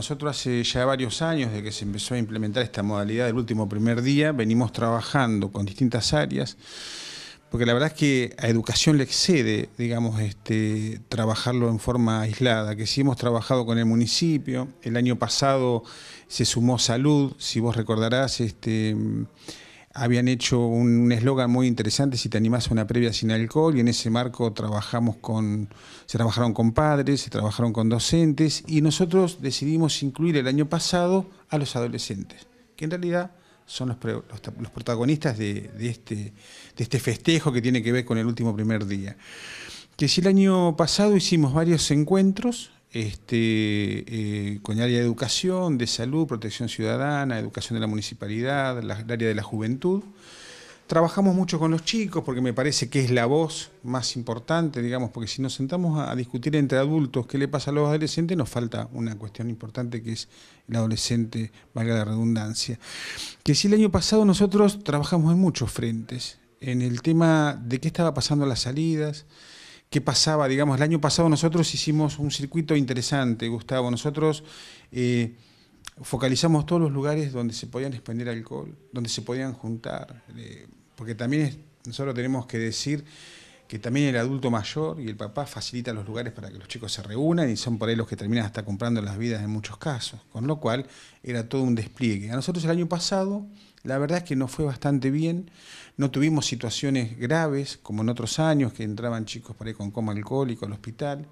Nosotros hace ya varios años de que se empezó a implementar esta modalidad del último primer día, venimos trabajando con distintas áreas, porque la verdad es que a educación le excede, digamos, este, trabajarlo en forma aislada, que sí hemos trabajado con el municipio, el año pasado se sumó salud, si vos recordarás, este habían hecho un eslogan muy interesante, si te animás a una previa sin alcohol, y en ese marco trabajamos con, se trabajaron con padres, se trabajaron con docentes, y nosotros decidimos incluir el año pasado a los adolescentes, que en realidad son los, los, protagonistas de, de, este, de este festejo que tiene que ver con el último primer día. Que si el año pasado hicimos varios encuentros, este, el eh, área de educación, de salud, protección ciudadana, educación de la municipalidad, el área de la juventud. Trabajamos mucho con los chicos porque me parece que es la voz más importante, digamos, porque si nos sentamos a, discutir entre adultos qué le pasa a los adolescentes, nos falta una cuestión importante que es el adolescente, valga la redundancia. Que si el año pasado nosotros trabajamos en muchos frentes, en el tema de qué estaba pasando a las salidas, qué pasaba, digamos, el año pasado nosotros hicimos un circuito interesante, Gustavo, nosotros eh, focalizamos todos los lugares donde se podían expender alcohol, donde se podían juntar, eh, porque también nosotros tenemos que decir que también el adulto mayor y el papá facilitan los lugares para que los chicos se reúnan y son por ahí los que terminan hasta comprando las vidas en muchos casos, con lo cual era todo un despliegue. A nosotros el año pasado, la verdad es que no fue bastante bien, no tuvimos situaciones graves como en otros años, que entraban chicos por ahí con coma alcohólico al hospital,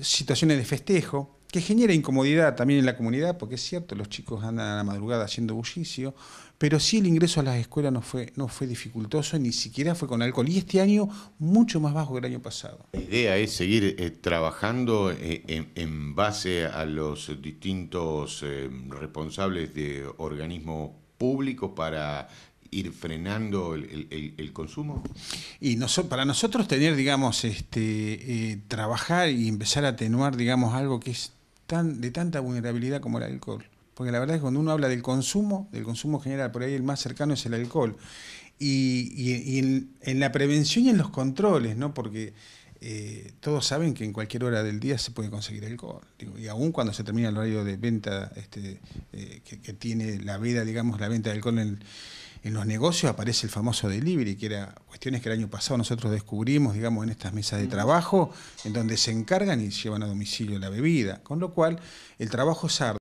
situaciones de festejo, que genera incomodidad también en la comunidad, porque es cierto, los chicos andan a la madrugada haciendo bullicio, pero sí el ingreso a las escuelas no fue, no fue dificultoso, ni siquiera fue con alcohol, y este año mucho más bajo que el año pasado. La idea es seguir eh, trabajando eh, en, base a los distintos eh, responsables de organismos públicos para ir frenando el, consumo? Y para nosotros tener, digamos, este, trabajar y empezar a atenuar, digamos, algo que es tan, de tanta vulnerabilidad como el alcohol. Porque la verdad es que cuando uno habla del consumo, del consumo general, por ahí el más cercano es el alcohol. Y, y, en, la prevención y en los controles, ¿no? Porque eh, todos saben que en cualquier hora del día se puede conseguir alcohol. Digo, y aún cuando se termina el horario de venta este, eh, que, tiene la vida, digamos, la venta de alcohol en, en, los negocios, aparece el famoso delivery, que era cuestiones que el año pasado nosotros descubrimos, digamos, en estas mesas de trabajo, en donde se encargan y llevan a domicilio la bebida. Con lo cual, el trabajo es arduo.